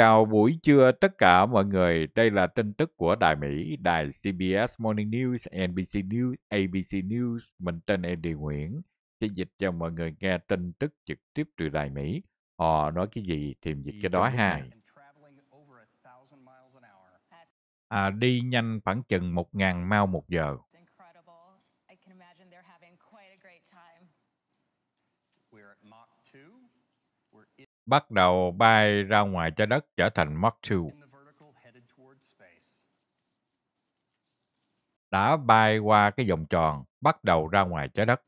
Chào buổi trưa tất cả mọi người. Đây là tin tức của Đài Mỹ, đài CBS Morning News, NBC News, ABC News. Mình tên Andy Nguyễn. Sẽ dịch cho mọi người nghe tin tức trực tiếp từ Đài Mỹ. Họ nói cái gì thì dịch cái đó ha. À, đi nhanh khoảng chừng 1.000 mao một giờ. bắt đầu bay ra ngoài trái đất trở thành Mark II. Đã bay qua cái vòng tròn, bắt đầu ra ngoài trái đất.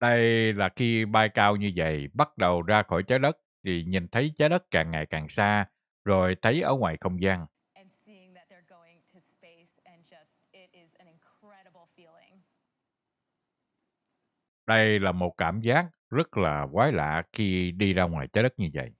Đây là khi bay cao như vậy, bắt đầu ra khỏi trái đất thì nhìn thấy trái đất càng ngày càng xa, rồi thấy ở ngoài không gian. Đây là một cảm giác rất là quái lạ khi đi ra ngoài trái đất như vậy.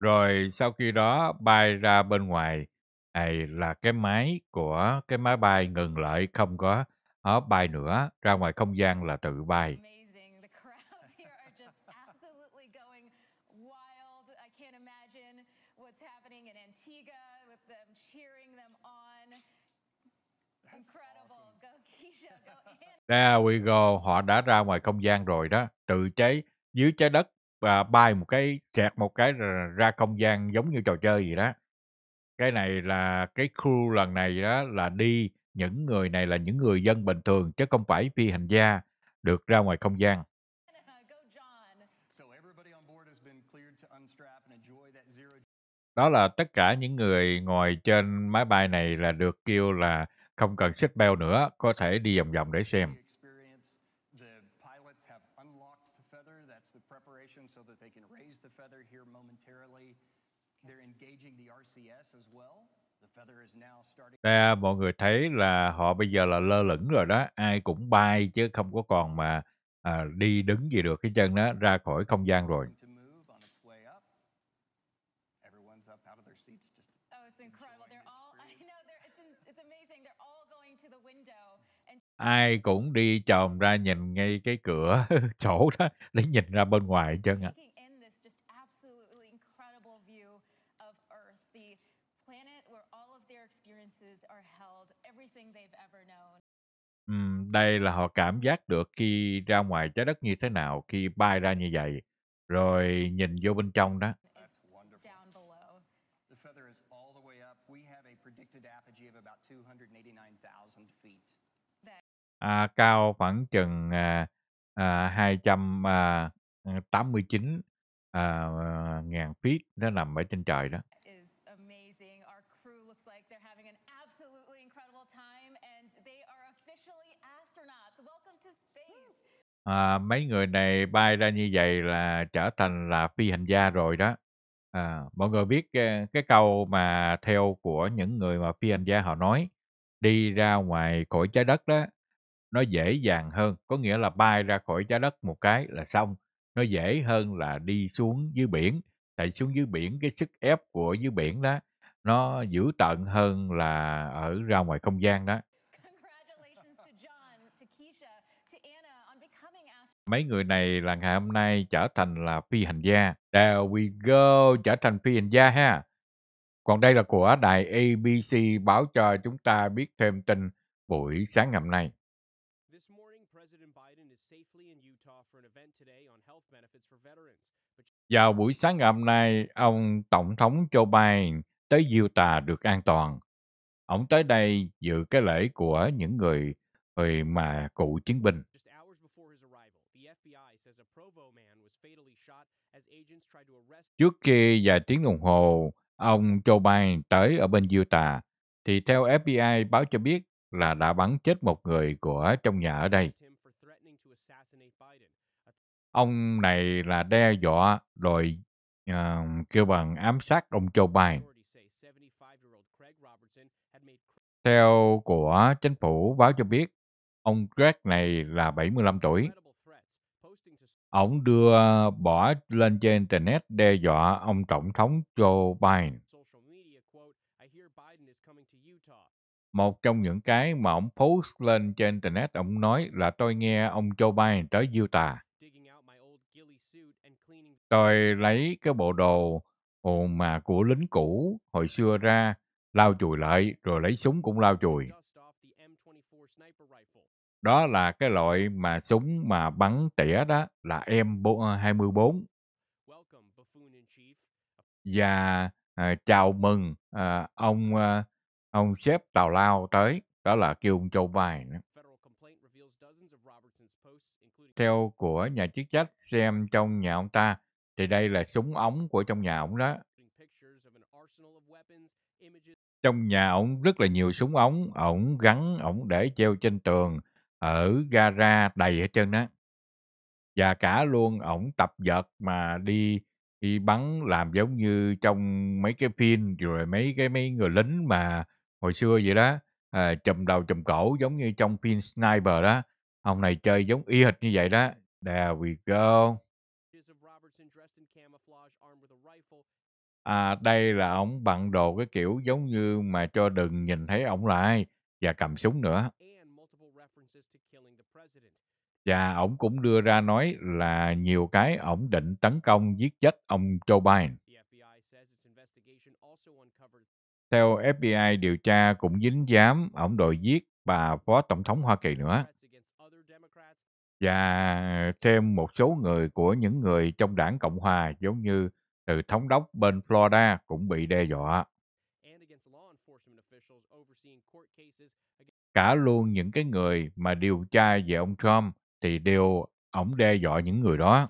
Rồi sau khi đó bay ra bên ngoài này là cái máy của cái máy bay ngừng lại không có nó ờ, bay nữa ra ngoài không gian là tự bay. cái họ đã ra ngoài không gian rồi đó từ trái dưới trái đất và bay một cái chẹt một cái ra không gian giống như trò chơi gì đó cái này là cái crew lần này đó là đi những người này là những người dân bình thường chứ không phải phi hành gia được ra ngoài không gian đó là tất cả những người ngồi trên máy bay này là được kêu là không cần xích beo nữa có thể đi vòng vòng để xem ra mọi người thấy là họ bây giờ là lơ lửng rồi đó ai cũng bay chứ không có còn mà à, đi đứng gì được cái chân đó ra khỏi không gian rồi oh, ai cũng đi chồm ra nhìn ngay cái cửa chỗ đó để nhìn ra bên ngoài hết trơn ạ à. Ừm, đây là họ cảm giác được khi ra ngoài trái đất như thế nào khi bay ra như vậy, rồi nhìn vô bên trong đó. À, cao khoảng chừng, à, à, 200, à, ờ, à, ngàn feet, nó nằm ở trên trời đó. à, mấy người này bay ra như vậy là trở thành là phi hành gia rồi đó à, mọi người biết cái, cái câu mà theo của những người mà phi hành gia họ nói đi ra ngoài khỏi trái đất đó nó dễ dàng hơn có nghĩa là bay ra khỏi trái đất một cái là xong nó dễ hơn là đi xuống dưới biển tại xuống dưới biển cái sức ép của dưới biển đó nó dữ tận hơn là ở ra ngoài không gian đó mấy người này là ngày hôm nay trở thành là phi hành gia. There we go, trở thành phi hành gia ha. Còn đây là của đài ABC báo cho chúng ta biết thêm tin buổi sáng ngày hôm nay. Vào buổi sáng ngày hôm nay, ông Tổng thống Joe Biden tới Utah được an toàn. Ông tới đây dự cái lễ của những người, người mà cựu chiến binh. Trước khi vài tiếng đồng hồ, ông Joe Biden tới ở bên Utah, thì theo FBI báo cho biết là đã bắn chết một người của trong nhà ở đây. Ông này là đe dọa rồi uh, ờ, kêu bằng ám sát ông Joe Biden. Theo của chính phủ báo cho biết, ông Greg này là 75 tuổi. Ông đưa bỏ lên trên Internet đe dọa ông Tổng thống Joe Biden. Một trong những cái mà ông post lên trên Internet, ông nói là tôi nghe ông Joe Biden tới Utah. Tôi lấy cái bộ đồ hồn mà của lính cũ hồi xưa ra, lao chùi lại, rồi lấy súng cũng lao chùi đó là cái loại mà súng mà bắn tỉa đó là M24. Ờ, Và à, chào mừng à, ông à, ông sếp Tào Lao tới, đó là kêu ông Châu Bài. Theo của nhà chức trách xem trong nhà ông ta, thì đây là súng ống của trong nhà ông đó. Trong nhà ông rất là nhiều súng ống, ông gắn, ông để treo trên tường, ở gara đầy hết trơn á, và cả luôn ổng tập vợt mà đi đi bắn làm giống như trong mấy cái phim rồi mấy cái mấy người lính mà hồi xưa vậy đó à, chùm đầu chùm cổ giống như trong phim sniper đó ông này chơi giống y hệt như vậy đó there we go à, đây là ổng bận đồ cái kiểu giống như mà cho đừng nhìn thấy ổng là ai và cầm súng nữa và ổng cũng đưa ra nói là nhiều cái ổng định tấn công giết chết ông Joe Biden. Theo FBI điều tra cũng dính dám ổng đội giết bà phó tổng thống Hoa Kỳ nữa. Và thêm một số người của những người trong đảng Cộng Hòa giống như từ thống đốc bên Florida cũng bị đe dọa. Cả luôn những cái người mà điều tra về ông Trump thì đều ổng đe dọa những người đó.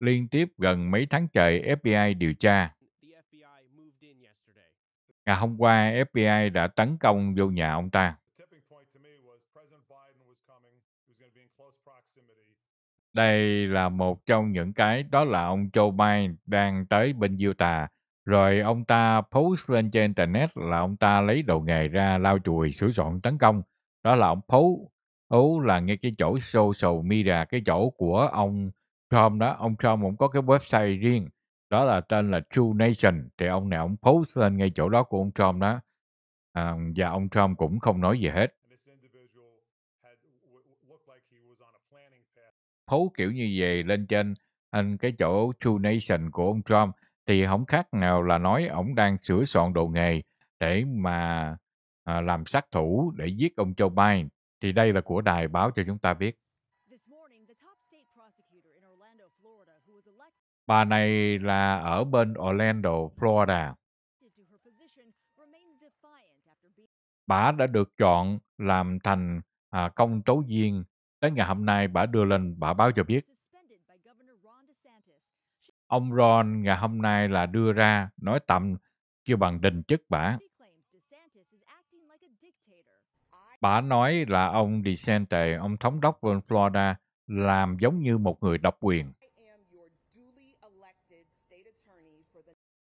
Liên tiếp gần mấy tháng trời FBI điều tra. Ngày hôm qua, FBI đã tấn công vô nhà ông ta. Đây là một trong những cái đó là ông Joe Biden đang tới bên Utah. Rồi ông ta post lên trên Internet là ông ta lấy đồ nghề ra lao chùi sửa soạn tấn công đó là ông Paul ấu là ngay cái chỗ social media cái chỗ của ông Trump đó ông Trump cũng có cái website riêng đó là tên là True Nation thì ông nào ông post lên ngay chỗ đó của ông Trump đó à, và ông Trump cũng không nói gì hết Paul kiểu như về lên trên anh cái chỗ True Nation của ông Trump thì không khác nào là nói ông đang sửa soạn đồ nghề để mà à, làm sát thủ để giết ông Joe Biden thì đây là của đài báo cho chúng ta biết. Bà này là ở bên Orlando, Florida. Bà đã được chọn làm thành à, công tố viên. Đến ngày hôm nay, bà đưa lên, bà báo cho biết. Ông Ron ngày hôm nay là đưa ra, nói tạm kêu bằng đình chức bà. bà nói là ông DeSante, ông thống đốc bên Florida, làm giống như một người độc quyền.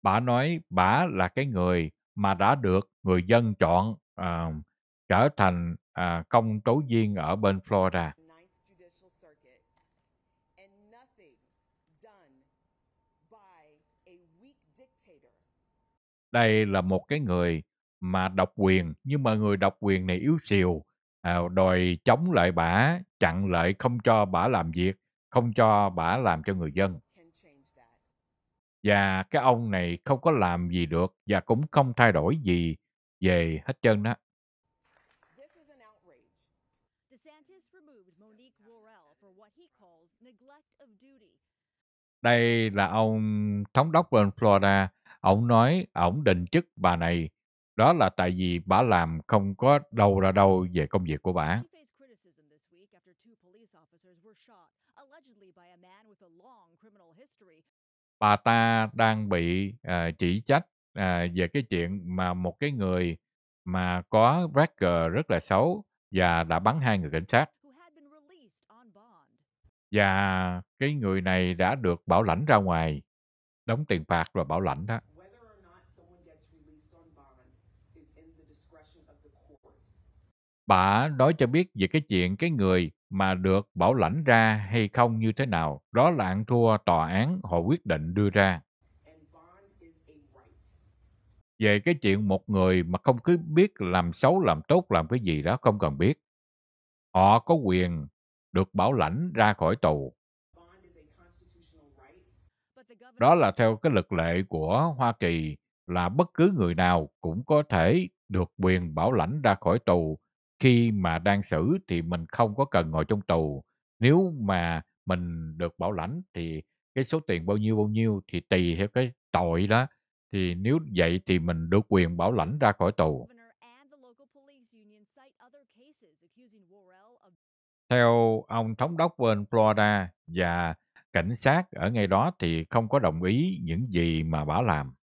Bà nói bà là cái người mà đã được người dân chọn uh, trở thành uh, công tố viên ở bên Florida. Đây là một cái người mà độc quyền nhưng mà người độc quyền này yếu xìu à, đòi chống lại bả chặn lại không cho bả làm việc không cho bả làm cho người dân và cái ông này không có làm gì được và cũng không thay đổi gì về hết trơn đó đây là ông thống đốc bên Florida. Ông nói ông định chức bà này đó là tại vì bà làm không có đâu ra đâu về công việc của bà. Bà ta đang bị à, chỉ trách à, về cái chuyện mà một cái người mà có record rất là xấu và đã bắn hai người cảnh sát. Và cái người này đã được bảo lãnh ra ngoài, đóng tiền phạt và bảo lãnh đó. Bà nói cho biết về cái chuyện cái người mà được bảo lãnh ra hay không như thế nào, đó là ăn thua tòa án họ quyết định đưa ra. Về cái chuyện một người mà không cứ biết làm xấu, làm tốt, làm cái gì đó không cần biết. Họ có quyền được bảo lãnh ra khỏi tù. Đó là theo cái luật lệ của Hoa Kỳ là bất cứ người nào cũng có thể được quyền bảo lãnh ra khỏi tù khi mà đang xử thì mình không có cần ngồi trong tù nếu mà mình được bảo lãnh thì cái số tiền bao nhiêu bao nhiêu thì tùy theo cái tội đó thì nếu vậy thì mình được quyền bảo lãnh ra khỏi tù theo ông thống đốc bên Florida và cảnh sát ở ngay đó thì không có đồng ý những gì mà bà làm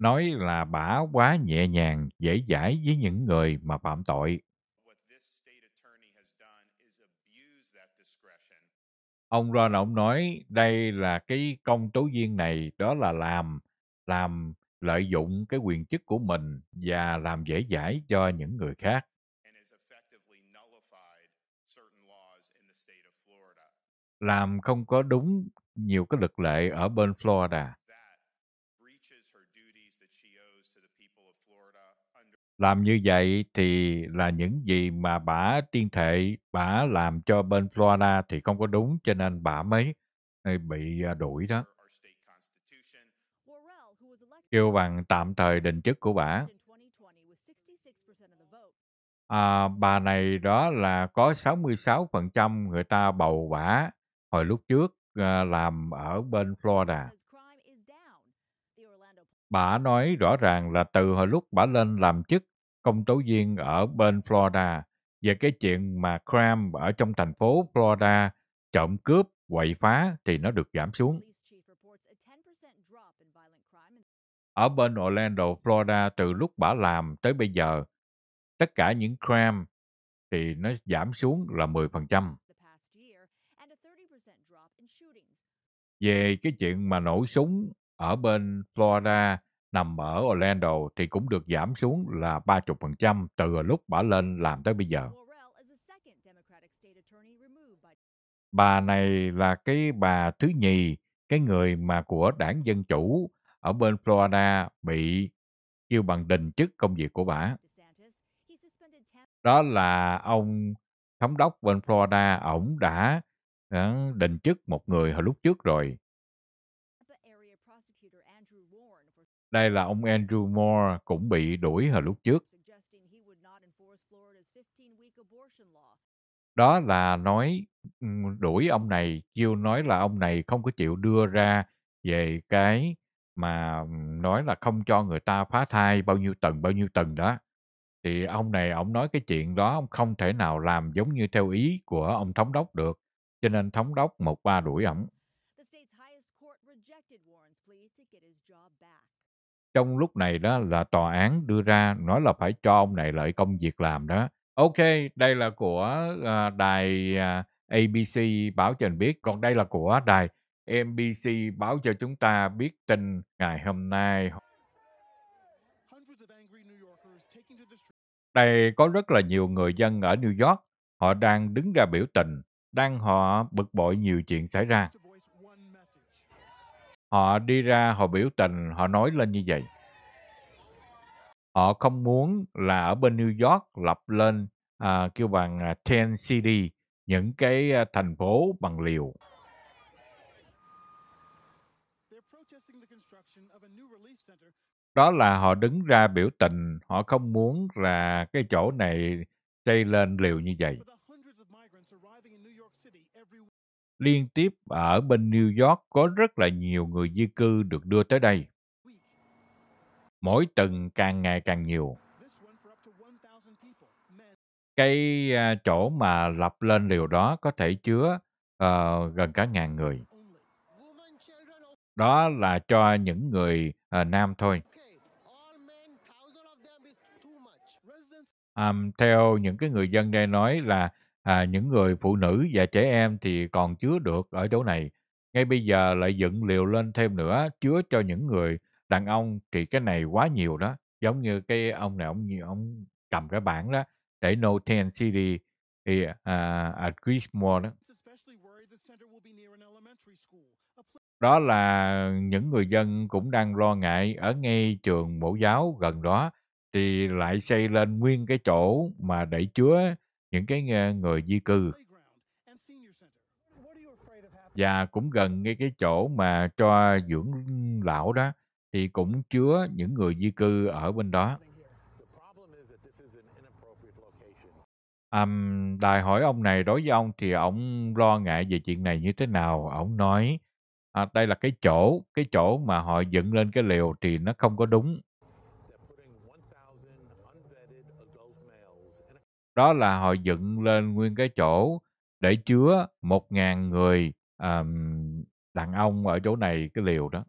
nói là bà quá nhẹ nhàng, dễ dãi với những người mà phạm tội. Ông Ron ông nói đây là cái công tố viên này đó là làm làm lợi dụng cái quyền chức của mình và làm dễ dãi cho những người khác. Làm không có đúng nhiều cái lực lệ ở bên Florida. làm như vậy thì là những gì mà bà tiên thệ bà làm cho bên Florida thì không có đúng cho nên bà mới bị à, đuổi đó kêu bằng tạm thời đình chức của bà. à, bà này đó là có 66% người ta bầu bà hồi lúc trước à, làm ở bên Florida. Bà nói rõ ràng là từ hồi lúc bà lên làm chức công tố viên ở bên Florida về cái chuyện mà crime ở trong thành phố Florida trộm cướp, quậy phá thì nó được giảm xuống. Ở bên Orlando, Florida từ lúc bả làm tới bây giờ, tất cả những crime thì nó giảm xuống là 10%. Về cái chuyện mà nổ súng ở bên Florida nằm ở Orlando thì cũng được giảm xuống là 30% từ lúc bà lên làm tới bây giờ. Bà này là cái bà thứ nhì, cái người mà của đảng Dân Chủ ở bên Florida bị kêu bằng đình chức công việc của bà. Đó là ông thống đốc bên Florida, ổng đã, đã ờ, đình chức một người hồi lúc trước rồi Đây là ông Andrew Moore cũng bị đuổi hồi lúc trước. Đó là nói đuổi ông này, kêu nói là ông này không có chịu đưa ra về cái mà nói là không cho người ta phá thai bao nhiêu tầng bao nhiêu tầng đó thì ông này ông nói cái chuyện đó ông không thể nào làm giống như theo ý của ông thống đốc được cho nên thống đốc một ba đuổi ổng trong lúc này đó là tòa án đưa ra nói là phải cho ông này lợi công việc làm đó ok đây là của uh, đài uh, à, abc báo cho anh biết còn đây là của đài mbc báo cho chúng ta biết tin ngày hôm nay đây có rất là nhiều người dân ở new york họ đang đứng ra biểu tình đang họ bực bội nhiều chuyện xảy ra Họ đi ra, họ biểu tình, họ nói lên như vậy. Họ không muốn là ở bên New York lập lên à, kêu bằng 10 à, city, những cái à, thành phố bằng liều. Đó là họ đứng ra biểu tình, họ không muốn là cái chỗ này xây lên liều như vậy liên tiếp ở bên New York có rất là nhiều người di cư được đưa tới đây. Mỗi tuần càng ngày càng nhiều. Cái à, chỗ mà lập lên liều đó có thể chứa uh, gần cả ngàn người. Đó là cho những người uh, nam thôi. Um, theo những cái người dân đây nói là à, những người phụ nữ và trẻ em thì còn chứa được ở chỗ này. Ngay bây giờ lại dựng liều lên thêm nữa, chứa cho những người đàn ông thì cái này quá nhiều đó. Giống như cái ông này, ông, ông cầm cái bảng đó, để No Ten City thì uh, à, at à, Grismore đó. Đó là những người dân cũng đang lo ngại ở ngay trường mẫu giáo gần đó thì lại xây lên nguyên cái chỗ mà để chứa những cái người di cư và cũng gần ngay cái chỗ mà cho dưỡng lão đó thì cũng chứa những người di cư ở bên đó. Um, đài hỏi ông này đối với ông thì ông lo ngại về chuyện này như thế nào. Ông nói à, đây là cái chỗ, cái chỗ mà họ dựng lên cái liều thì nó không có đúng. đó là họ dựng lên nguyên cái chỗ để chứa một ngàn người um, đàn ông ở chỗ này cái liều đó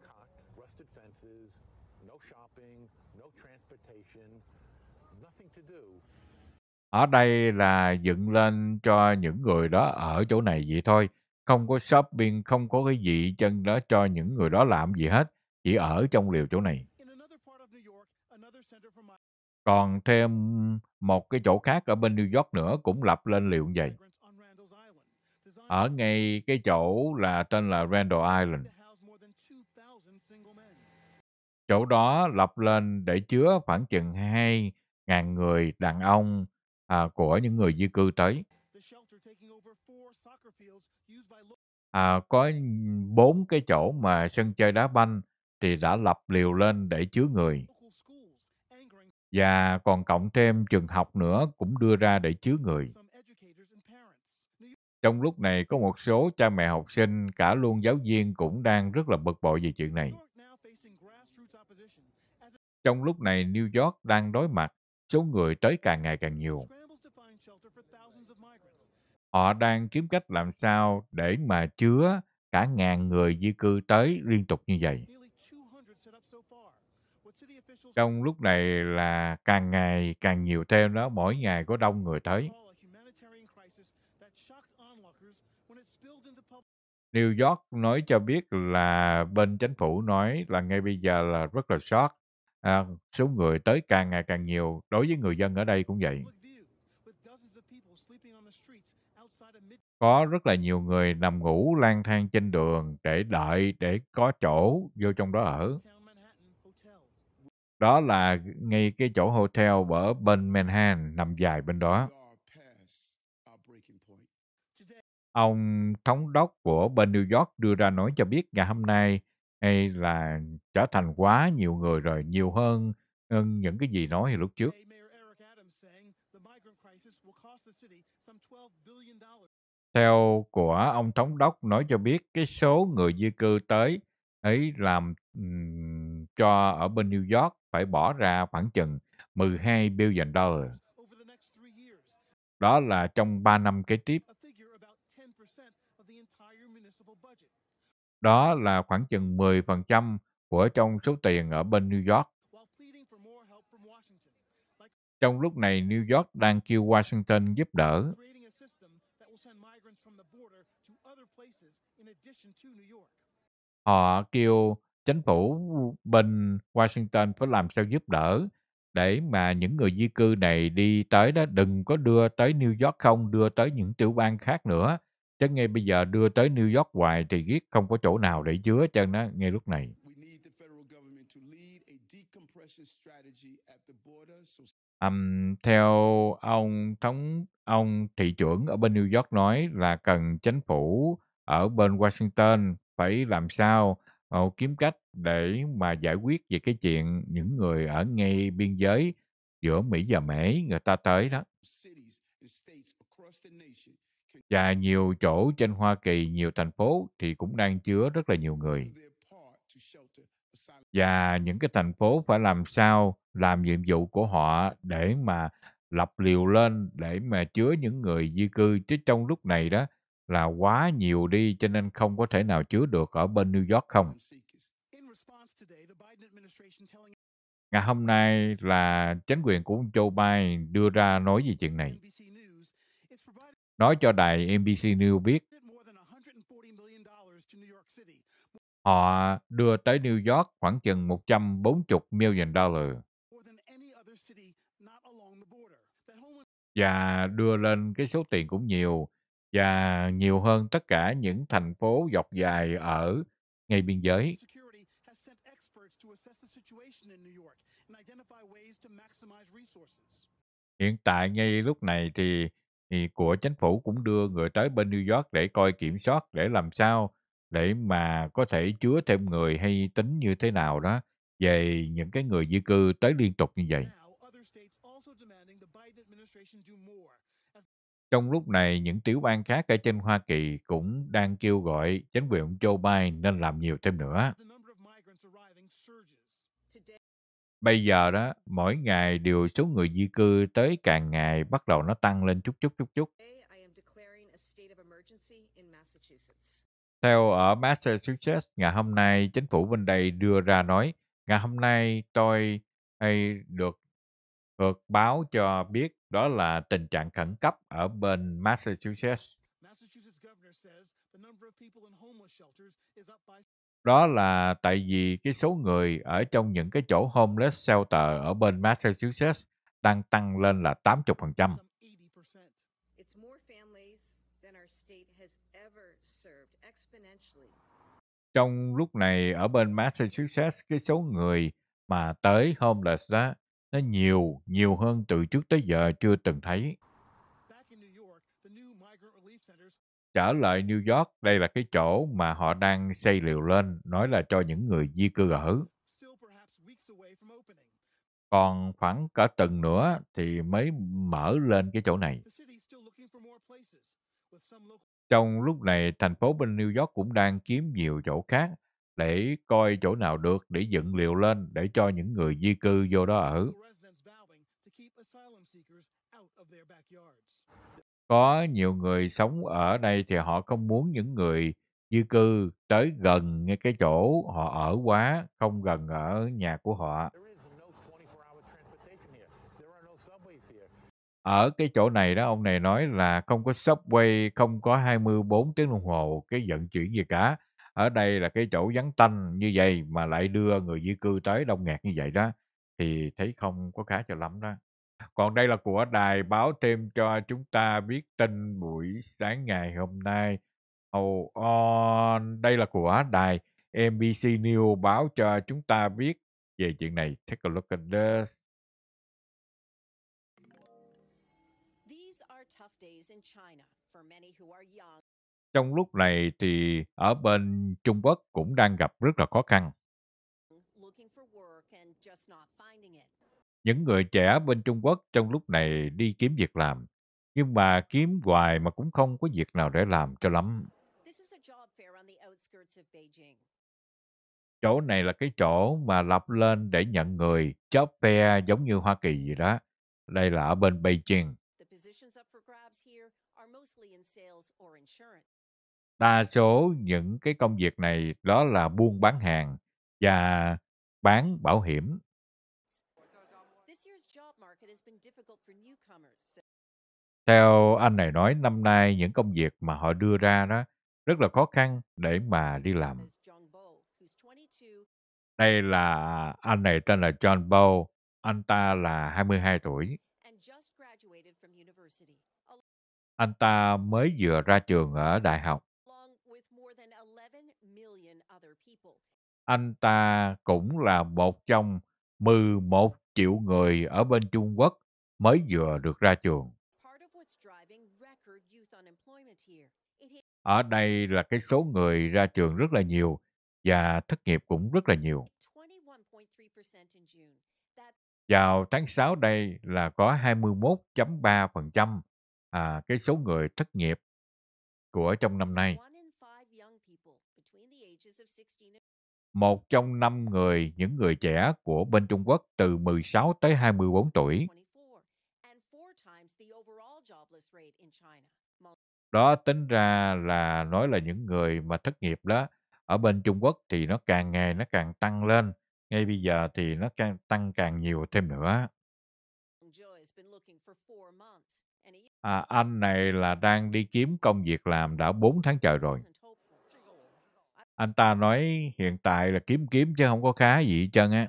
ở đây là dựng lên cho những người đó ở chỗ này vậy thôi không có shopping không có cái gì chân đó cho những người đó làm gì hết chỉ ở trong liều chỗ này còn thêm một cái chỗ khác ở bên New York nữa cũng lập lên liệu vậy. Ở ngay cái chỗ là tên là Randall Island. Chỗ đó lập lên để chứa khoảng chừng 2.000 người đàn ông à, của những người di cư tới. À, có bốn cái chỗ mà sân chơi đá banh thì đã lập liều lên để chứa người và còn cộng thêm trường học nữa cũng đưa ra để chứa người. Trong lúc này có một số cha mẹ học sinh cả luôn giáo viên cũng đang rất là bực bội về chuyện này. Trong lúc này New York đang đối mặt số người tới càng ngày càng nhiều. Họ đang kiếm cách làm sao để mà chứa cả ngàn người di cư tới liên tục như vậy trong lúc này là càng ngày càng nhiều thêm đó, mỗi ngày có đông người tới. New York nói cho biết là bên chính phủ nói là ngay bây giờ là rất là sót. À, số người tới càng ngày càng nhiều, đối với người dân ở đây cũng vậy. Có rất là nhiều người nằm ngủ lang thang trên đường để đợi để có chỗ vô trong đó ở đó là ngay cái chỗ hotel ở bên Manhattan nằm dài bên đó. Ông thống đốc của bên New York đưa ra nói cho biết ngày hôm nay hay là trở thành quá nhiều người rồi, nhiều hơn, những cái gì nói lúc trước. Theo của ông thống đốc nói cho biết cái số người di cư tới ấy làm um, cho ở bên New York phải bỏ ra khoảng chừng 12 billion dollar. Đó là trong 3 năm kế tiếp. Đó là khoảng chừng 10% của trong số tiền ở bên New York. Trong lúc này, New York đang kêu Washington giúp đỡ. Họ kêu chính phủ bên Washington phải làm sao giúp đỡ để mà những người di cư này đi tới đó đừng có đưa tới New York không đưa tới những tiểu bang khác nữa chứ ngay bây giờ đưa tới New York hoài thì giết không có chỗ nào để chứa chân đó ngay lúc này um, theo ông thống ông thị trưởng ở bên New York nói là cần chính phủ ở bên Washington phải làm sao họ ờ, kiếm cách để mà giải quyết về cái chuyện những người ở ngay biên giới giữa Mỹ và Mễ người ta tới đó. Và nhiều chỗ trên Hoa Kỳ, nhiều thành phố thì cũng đang chứa rất là nhiều người. Và những cái thành phố phải làm sao làm nhiệm vụ của họ để mà lập liều lên để mà chứa những người di cư chứ trong lúc này đó là quá nhiều đi cho nên không có thể nào chứa được ở bên New York không? Ngày hôm nay là chính quyền của ông Joe Biden đưa ra nói về chuyện này. Nói cho đài NBC News biết họ đưa tới New York khoảng chừng 140 million dollar và đưa lên cái số tiền cũng nhiều và nhiều hơn tất cả những thành phố dọc dài ở ngay biên giới. Hiện tại ngay lúc này thì, thì của chính phủ cũng đưa người tới bên New York để coi kiểm soát để làm sao để mà có thể chứa thêm người hay tính như thế nào đó về những cái người di cư tới liên tục như vậy. Trong lúc này, những tiểu bang khác ở trên Hoa Kỳ cũng đang kêu gọi chính quyền Joe Biden nên làm nhiều thêm nữa. Bây giờ đó, mỗi ngày điều số người di cư tới càng ngày bắt đầu nó tăng lên chút chút chút chút. Theo ở Massachusetts, ngày hôm nay chính phủ bên đây đưa ra nói, ngày hôm nay tôi hay được Thuật báo cho biết đó là tình trạng khẩn cấp ở bên Massachusetts. Đó là tại vì cái số người ở trong những cái chỗ homeless shelter ở bên Massachusetts đang tăng lên là 80%. Trong lúc này ở bên Massachusetts, cái số người mà tới homeless đó nó nhiều, nhiều hơn từ trước tới giờ chưa từng thấy. Trở lại New York, đây là cái chỗ mà họ đang xây liều lên, nói là cho những người di cư ở. Còn khoảng cả tuần nữa thì mới mở lên cái chỗ này. Trong lúc này, thành phố bên New York cũng đang kiếm nhiều chỗ khác để coi chỗ nào được để dựng liều lên để cho những người di cư vô đó ở. Có nhiều người sống ở đây thì họ không muốn những người di cư tới gần ngay cái chỗ họ ở quá, không gần ở nhà của họ. Ở cái chỗ này đó, ông này nói là không có subway, không có 24 tiếng đồng hồ, cái vận chuyển gì cả ở đây là cái chỗ vắng tanh như vậy mà lại đưa người di cư tới đông nghẹt như vậy đó thì thấy không có khá cho lắm đó còn đây là của đài báo thêm cho chúng ta biết tin buổi sáng ngày hôm nay oh, on. Ờ, đây là của đài NBC News báo cho chúng ta biết về chuyện này take a look at this These are tough days in China for many who are young trong lúc này thì ở bên Trung Quốc cũng đang gặp rất là khó khăn. Những người trẻ bên Trung Quốc trong lúc này đi kiếm việc làm, nhưng mà kiếm hoài mà cũng không có việc nào để làm cho lắm. Chỗ này là cái chỗ mà lập lên để nhận người, job fair giống như Hoa Kỳ gì đó. Đây là ở bên Beijing đa số những cái công việc này đó là buôn bán hàng và bán bảo hiểm. Theo anh này nói, năm nay những công việc mà họ đưa ra đó rất là khó khăn để mà đi làm. Đây là anh này tên là John Bow, anh ta là 22 tuổi. Anh ta mới vừa ra trường ở đại học anh ta cũng là một trong 11 triệu người ở bên Trung Quốc mới vừa được ra trường. Ở đây là cái số người ra trường rất là nhiều và thất nghiệp cũng rất là nhiều. Vào tháng 6 đây là có 21.3% à, cái số người thất nghiệp của trong năm nay. một trong năm người, những người trẻ của bên Trung Quốc từ 16 tới 24 tuổi. Đó tính ra là nói là những người mà thất nghiệp đó, ở bên Trung Quốc thì nó càng ngày nó càng tăng lên, ngay bây giờ thì nó càng tăng càng nhiều thêm nữa. À, anh này là đang đi kiếm công việc làm đã 4 tháng trời rồi. Anh ta nói hiện tại là kiếm kiếm chứ không có khá gì hết trơn á.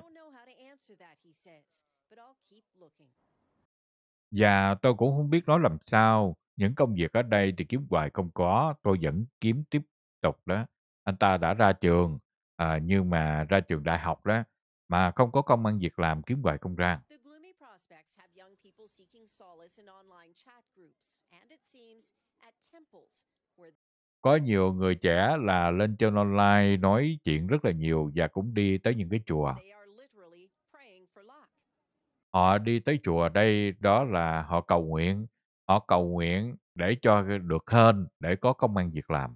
Và tôi cũng không biết nói làm sao. Những công việc ở đây thì kiếm hoài không có. Tôi vẫn kiếm tiếp tục đó. Anh ta đã ra trường. À, nhưng mà ra trường đại học đó. Mà không có công ăn việc làm kiếm hoài không ra. có nhiều người trẻ là lên trên online nói chuyện rất là nhiều và cũng đi tới những cái chùa họ đi tới chùa đây đó là họ cầu nguyện họ cầu nguyện để cho được hơn để có công an việc làm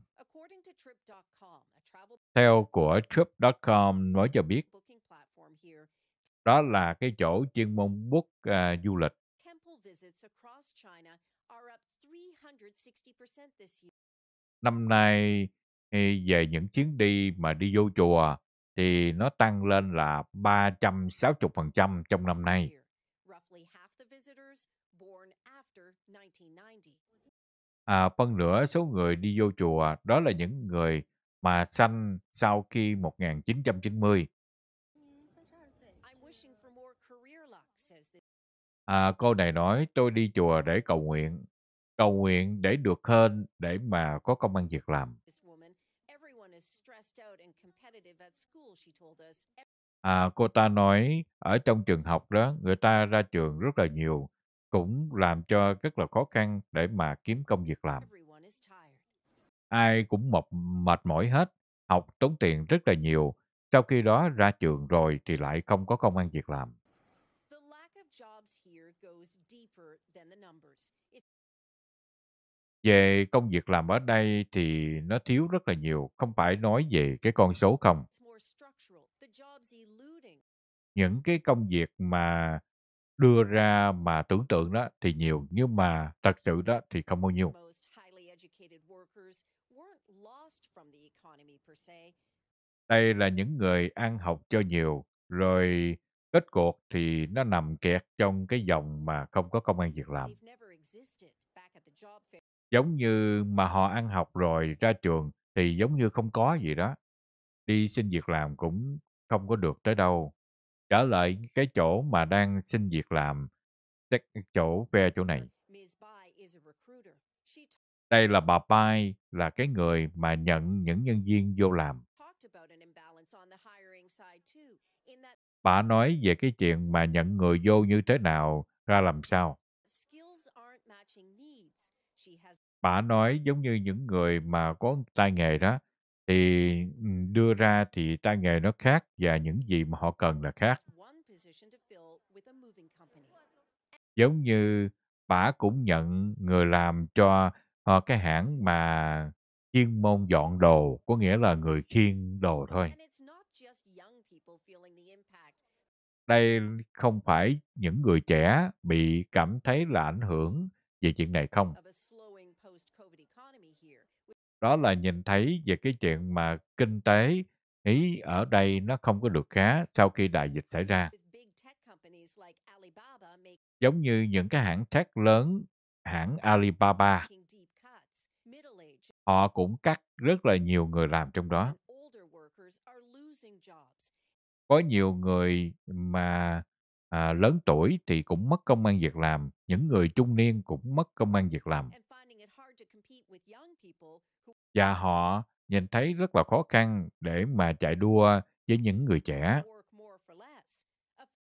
theo của trip.com nói cho biết đó là cái chỗ chuyên môn book uh, du lịch năm nay về những chuyến đi mà đi vô chùa thì nó tăng lên là 360% trong năm nay. À, phân nửa số người đi vô chùa đó là những người mà sanh sau khi 1990. À, cô này nói tôi đi chùa để cầu nguyện cầu nguyện để được hơn để mà có công ăn việc làm à, cô ta nói ở trong trường học đó người ta ra trường rất là nhiều cũng làm cho rất là khó khăn để mà kiếm công việc làm ai cũng mệt mệt mỏi hết học tốn tiền rất là nhiều sau khi đó ra trường rồi thì lại không có công ăn việc làm Về công việc làm ở đây thì nó thiếu rất là nhiều, không phải nói về cái con số không. Những cái công việc mà đưa ra mà tưởng tượng đó thì nhiều, nhưng mà thật sự đó thì không bao nhiêu. Đây là những người ăn học cho nhiều, rồi kết cuộc thì nó nằm kẹt trong cái dòng mà không có công an việc làm. Giống như mà họ ăn học rồi ra trường thì giống như không có gì đó. Đi xin việc làm cũng không có được tới đâu. Trở lại cái chỗ mà đang xin việc làm, chỗ ve chỗ này. Đây là bà Pai, là cái người mà nhận những nhân viên vô làm. Bà nói về cái chuyện mà nhận người vô như thế nào, ra làm sao. Bà nói giống như những người mà có tay nghề đó, thì đưa ra thì tay nghề nó khác và những gì mà họ cần là khác. Giống như bả cũng nhận người làm cho ờ, cái hãng mà chuyên môn dọn đồ, có nghĩa là người khiêng đồ thôi. Đây không phải những người trẻ bị cảm thấy là ảnh hưởng về chuyện này không? đó là nhìn thấy về cái chuyện mà kinh tế ý ở đây nó không có được khá sau khi đại dịch xảy ra. Giống như những cái hãng tech lớn, hãng Alibaba, họ cũng cắt rất là nhiều người làm trong đó. Có nhiều người mà à, lớn tuổi thì cũng mất công ăn việc làm, những người trung niên cũng mất công ăn việc làm và họ nhìn thấy rất là khó khăn để mà chạy đua với những người trẻ.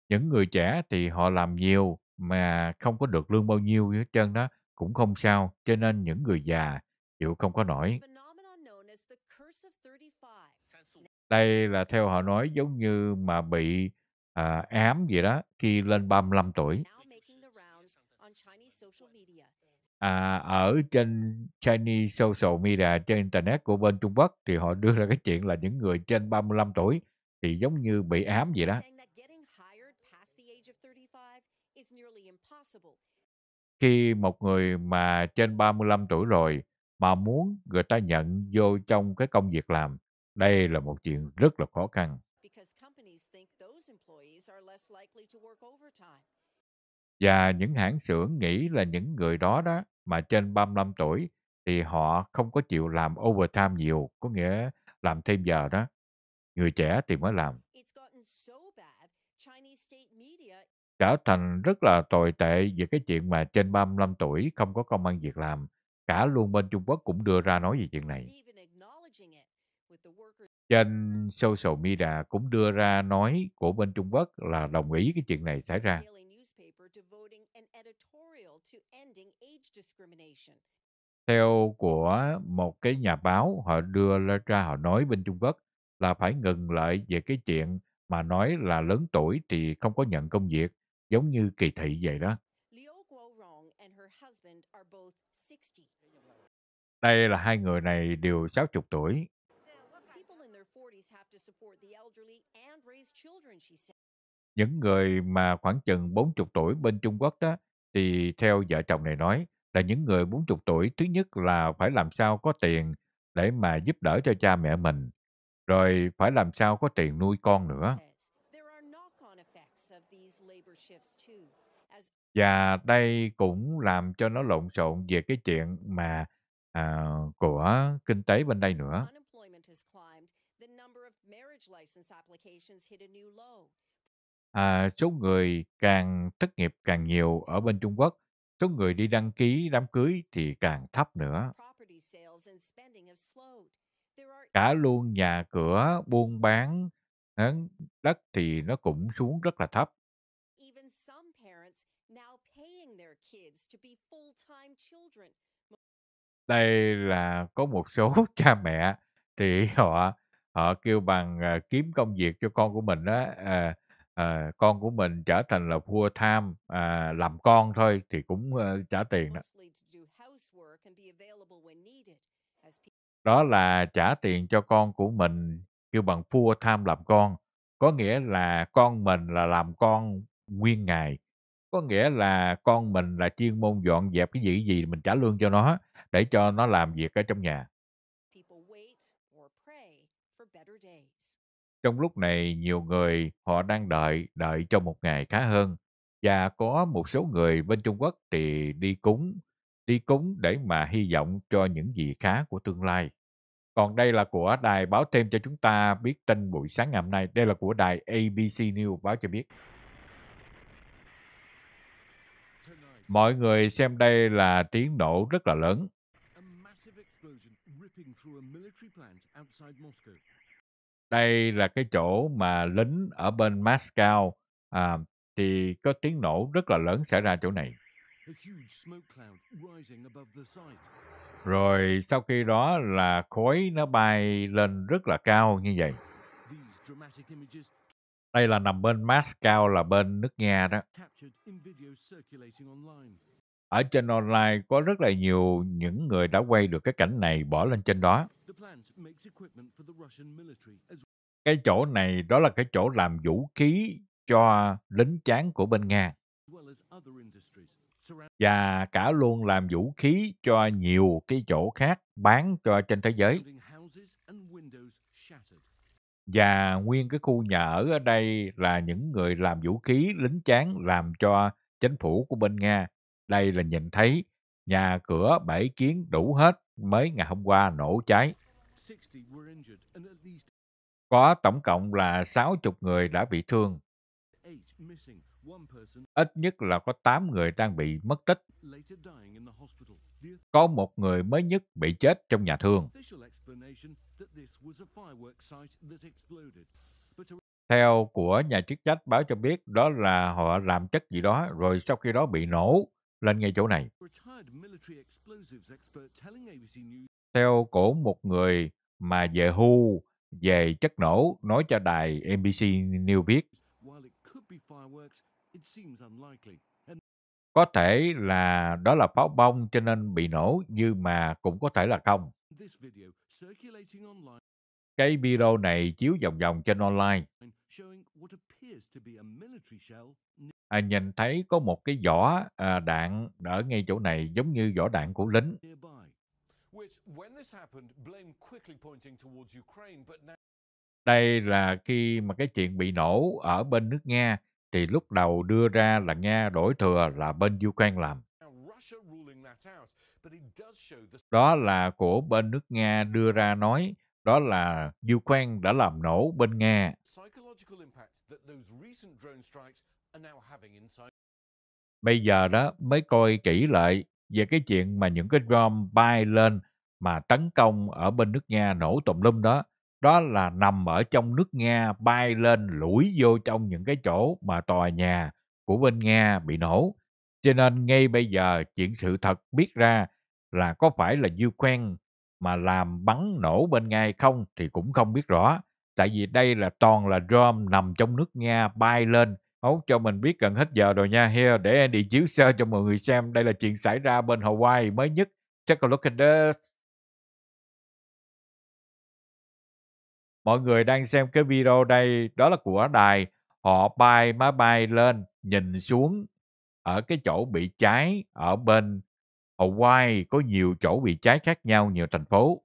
Những người trẻ thì họ làm nhiều mà không có được lương bao nhiêu hết trơn đó, cũng không sao, cho nên những người già chịu không có nổi. Đây là theo họ nói giống như mà bị à, ám gì đó khi lên 35 tuổi. à, ở trên Chinese social media trên internet của bên Trung Quốc thì họ đưa ra cái chuyện là những người trên 35 tuổi thì giống như bị ám vậy đó. Khi một người mà trên 35 tuổi rồi mà muốn người ta nhận vô trong cái công việc làm, đây là một chuyện rất là khó khăn. Because companies think those employees are less likely to work overtime. Và những hãng xưởng nghĩ là những người đó đó mà trên 35 tuổi thì họ không có chịu làm overtime nhiều, có nghĩa làm thêm giờ đó. Người trẻ thì mới làm. Trở thành rất là tồi tệ về cái chuyện mà trên 35 tuổi không có công ăn việc làm. Cả luôn bên Trung Quốc cũng đưa ra nói về chuyện này. Trên social media cũng đưa ra nói của bên Trung Quốc là đồng ý cái chuyện này xảy ra theo của một cái nhà báo họ đưa ra họ nói bên Trung Quốc là phải ngừng lại về cái chuyện mà nói là lớn tuổi thì không có nhận công việc giống như kỳ thị vậy đó. Đây là hai người này đều 60 tuổi. Những người mà khoảng chừng 40 tuổi bên Trung Quốc đó thì theo vợ chồng này nói là những người 40 tuổi thứ nhất là phải làm sao có tiền để mà giúp đỡ cho cha mẹ mình, rồi phải làm sao có tiền nuôi con nữa. Và đây cũng làm cho nó lộn xộn về cái chuyện mà à, của kinh tế bên đây nữa à, số người càng thất nghiệp càng nhiều ở bên Trung Quốc, số người đi đăng ký đám cưới thì càng thấp nữa. Cả luôn nhà cửa, buôn bán, đất thì nó cũng xuống rất là thấp. Đây là có một số cha mẹ thì họ họ kêu bằng à, kiếm công việc cho con của mình đó à, Ờ, con của mình trở thành là vua tham, à, làm con thôi thì cũng, ơ, trả tiền đó. Đó là trả tiền cho con của mình, kêu bằng vua tham làm con, có nghĩa là con mình là làm con nguyên ngày. Có nghĩa là con mình là chuyên môn dọn dẹp cái gì, cái gì mình trả lương cho nó, để cho nó làm việc ở trong nhà. Trong lúc này, nhiều người họ đang đợi, đợi cho một ngày khá hơn. Và có một số người bên Trung Quốc thì đi cúng, đi cúng để mà hy vọng cho những gì khá của tương lai. Còn đây là của đài báo thêm cho chúng ta biết tin buổi sáng ngày hôm nay. Đây là của đài ABC News báo cho biết. Mọi người xem đây là tiếng nổ rất là lớn đây là cái chỗ mà lính ở bên Moscow à, thì có tiếng nổ rất là lớn xảy ra chỗ này. Rồi sau khi đó là khối nó bay lên rất là cao như vậy. Đây là nằm bên Moscow là bên nước Nga đó ở trên online có rất là nhiều những người đã quay được cái cảnh này bỏ lên trên đó. Cái chỗ này đó là cái chỗ làm vũ khí cho lính chán của bên Nga. Và cả luôn làm vũ khí cho nhiều cái chỗ khác bán cho trên thế giới. Và nguyên cái khu nhà ở ở đây là những người làm vũ khí lính chán làm cho chính phủ của bên Nga đây là nhìn thấy nhà cửa bảy kiến đủ hết mới ngày hôm qua nổ cháy. Có tổng cộng là 60 người đã bị thương. Ít nhất là có 8 người đang bị mất tích. Có một người mới nhất bị chết trong nhà thương. Theo của nhà chức trách báo cho biết đó là họ làm chất gì đó rồi sau khi đó bị nổ lên ngay chỗ này. Theo cổ một người mà về hưu về chất nổ nói cho đài NBC News biết. Có thể là đó là pháo bông cho nên bị nổ nhưng mà cũng có thể là không. Cái video này chiếu vòng vòng trên online À, nhìn thấy có một cái vỏ à, đạn ở ngay chỗ này giống như vỏ đạn của lính. Đây là khi mà cái chuyện bị nổ ở bên nước Nga thì lúc đầu đưa ra là Nga đổi thừa là bên Ukraine làm. Đó là của bên nước Nga đưa ra nói đó là Ukraine đã làm nổ bên Nga. Bây giờ đó mới coi kỹ lại về cái chuyện mà những cái drone bay lên mà tấn công ở bên nước Nga nổ tùm lum đó, đó là nằm ở trong nước Nga bay lên lũi vô trong những cái chỗ mà tòa nhà của bên Nga bị nổ. Cho nên ngay bây giờ chuyện sự thật biết ra là có phải là Ukraine mà làm bắn nổ bên ngay không thì cũng không biết rõ tại vì đây là toàn là drum nằm trong nước nga bay lên hốt cho mình biết gần hết giờ rồi nha here để Andy chiếu sơ cho mọi người xem đây là chuyện xảy ra bên Hawaii mới nhất take a look at this mọi người đang xem cái video đây đó là của đài họ bay máy bay lên nhìn xuống ở cái chỗ bị cháy ở bên Hawaii có nhiều chỗ bị cháy khác nhau nhiều thành phố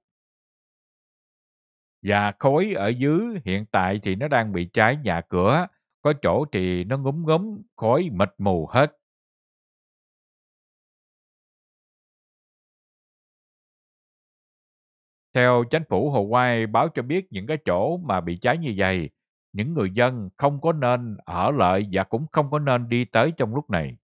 và khối ở dưới hiện tại thì nó đang bị cháy nhà cửa, có chỗ thì nó ngúm ngúm, khói mịt mù hết. Theo chính phủ Hawaii báo cho biết những cái chỗ mà bị cháy như vậy, những người dân không có nên ở lại và cũng không có nên đi tới trong lúc này.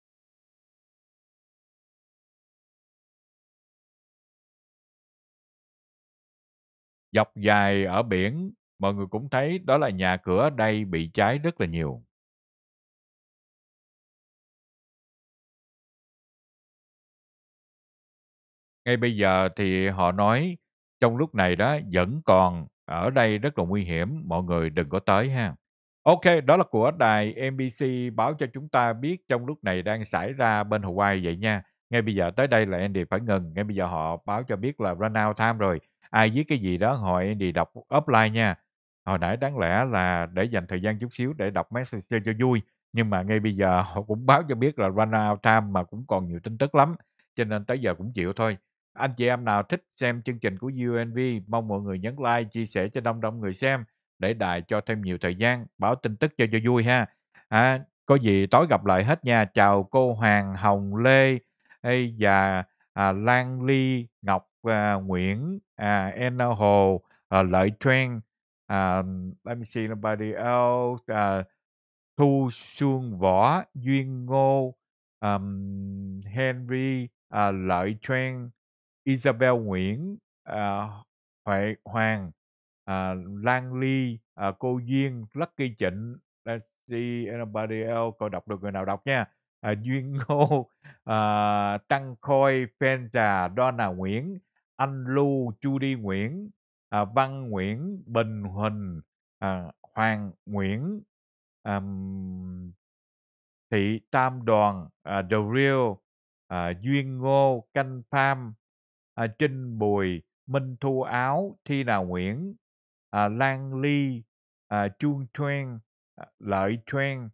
dọc dài ở biển, mọi người cũng thấy đó là nhà cửa ở đây bị cháy rất là nhiều. Ngay bây giờ thì họ nói trong lúc này đó vẫn còn ở đây rất là nguy hiểm, mọi người đừng có tới ha. Ok, đó là của đài NBC báo cho chúng ta biết trong lúc này đang xảy ra bên Hawaii vậy nha. Ngay bây giờ tới đây là Andy phải ngừng, ngay bây giờ họ báo cho biết là run out time rồi ai viết cái gì đó hội thì đọc offline nha hồi nãy đáng lẽ là để dành thời gian chút xíu để đọc message cho, cho vui nhưng mà ngay bây giờ họ cũng báo cho biết là run out time mà cũng còn nhiều tin tức lắm cho nên tới giờ cũng chịu thôi anh chị em nào thích xem chương trình của UNV mong mọi người nhấn like chia sẻ cho đông đông người xem để đài cho thêm nhiều thời gian báo tin tức cho cho vui ha à, có gì tối gặp lại hết nha chào cô Hoàng Hồng Lê và à, Lan Ly Ngọc và Nguyễn à, Anna Hồ à, Lợi Trang à, let me see nobody else à, Thu Xuân Võ Duyên Ngô um, Henry à, Lợi Trang Isabel Nguyễn à, Huệ Hoàng à, Lan Ly à, Cô Duyên Lucky Trịnh let's see anybody else coi đọc được người nào đọc nha à, Duyên Ngô à, Tăng Khôi Phen Trà Donna Nguyễn anh lưu chu đi nguyễn à, văn nguyễn bình huỳnh à, hoàng nguyễn à, thị tam đoàn à, the real à, duyên ngô canh pham à, trinh bùi minh thu áo thi là nguyễn à, lan ly à, chuông Tran, à, lợi Tran,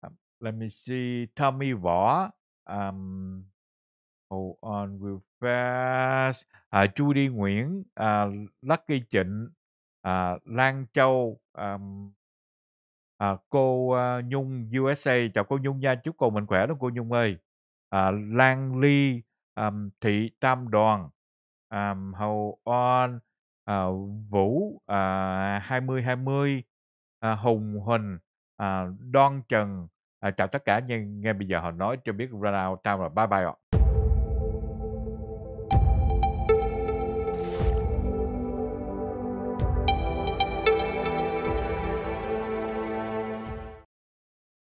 à, let me see tommy võ um, hold on with và à, Chu Đi Nguyễn, à, Lucky Trịnh, à, Lan Châu, à, à, cô à, Nhung USA, chào cô Nhung nha, chúc cô mạnh khỏe đó cô Nhung ơi. À, Lan Ly, à, Thị Tam Đoàn, à, Hầu On, à, Vũ à, 2020, à, Hùng Huỳnh, à, Đoan Trần, à, chào tất cả nhưng nghe bây giờ họ nói cho biết ra nào tao là bye bye ạ.